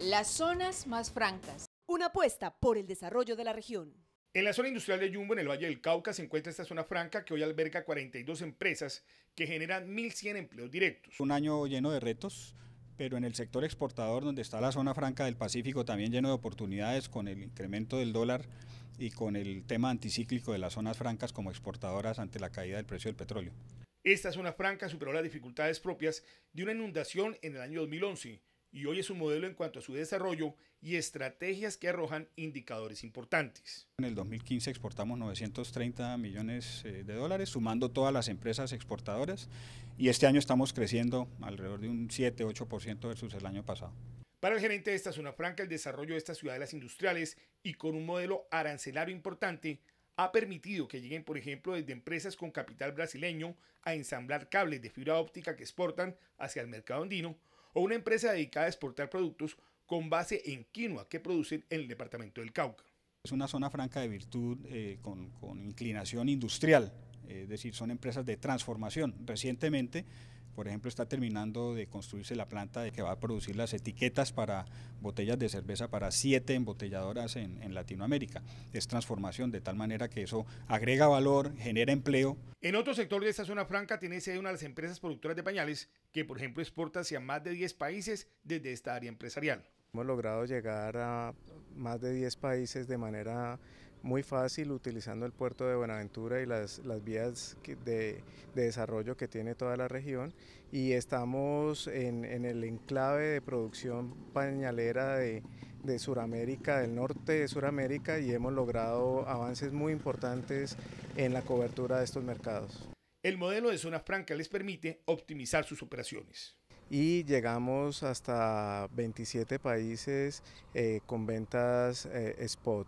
Las zonas más francas. Una apuesta por el desarrollo de la región. En la zona industrial de Yumbo, en el Valle del Cauca, se encuentra esta zona franca que hoy alberga 42 empresas que generan 1.100 empleos directos. Un año lleno de retos, pero en el sector exportador, donde está la zona franca del Pacífico, también lleno de oportunidades con el incremento del dólar y con el tema anticíclico de las zonas francas como exportadoras ante la caída del precio del petróleo. Esta zona franca superó las dificultades propias de una inundación en el año 2011 y hoy es un modelo en cuanto a su desarrollo y estrategias que arrojan indicadores importantes. En el 2015 exportamos 930 millones eh, de dólares, sumando todas las empresas exportadoras, y este año estamos creciendo alrededor de un 7-8% versus el año pasado. Para el gerente de esta zona franca, el desarrollo de estas ciudades industriales y con un modelo arancelario importante ha permitido que lleguen, por ejemplo, desde empresas con capital brasileño a ensamblar cables de fibra óptica que exportan hacia el mercado andino o una empresa dedicada a exportar productos con base en quinoa que producen en el departamento del Cauca. Es una zona franca de virtud eh, con, inclinación industrial, eh, es decir, son empresas de transformación. Recientemente por ejemplo, está terminando de construirse la planta de que va a producir las etiquetas para botellas de cerveza para siete embotelladoras en, en Latinoamérica. Es transformación de tal manera que eso agrega valor, genera empleo. En otro sector de esta zona franca tiene sede una de las empresas productoras de pañales que, por ejemplo, exporta hacia más de 10 países desde esta área empresarial. Hemos logrado llegar a más de 10 países de manera muy fácil utilizando el puerto de Buenaventura y las, vías de, desarrollo que tiene toda la región y estamos en, el enclave de producción pañalera de, de Sudamérica, del norte de Sudamérica y hemos logrado avances muy importantes en la cobertura de estos mercados. El modelo de Zona Franca les permite optimizar sus operaciones y llegamos hasta 27 países eh, con ventas eh, spot.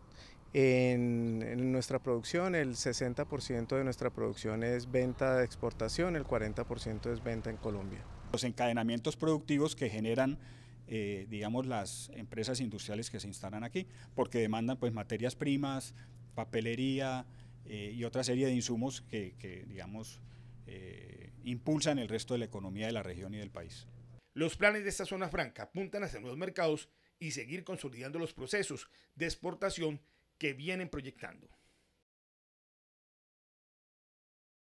En, nuestra producción, el 60% de nuestra producción es venta de exportación, el 40% es venta en Colombia. Los encadenamientos productivos que generan, eh, digamos, las empresas industriales que se instalan aquí, porque demandan pues materias primas, papelería eh, y otra serie de insumos que, digamos, eh, impulsan el resto de la economía de la región y del país. Los planes de esta zona franca apuntan hacia nuevos mercados y seguir consolidando los procesos de exportación que vienen proyectando.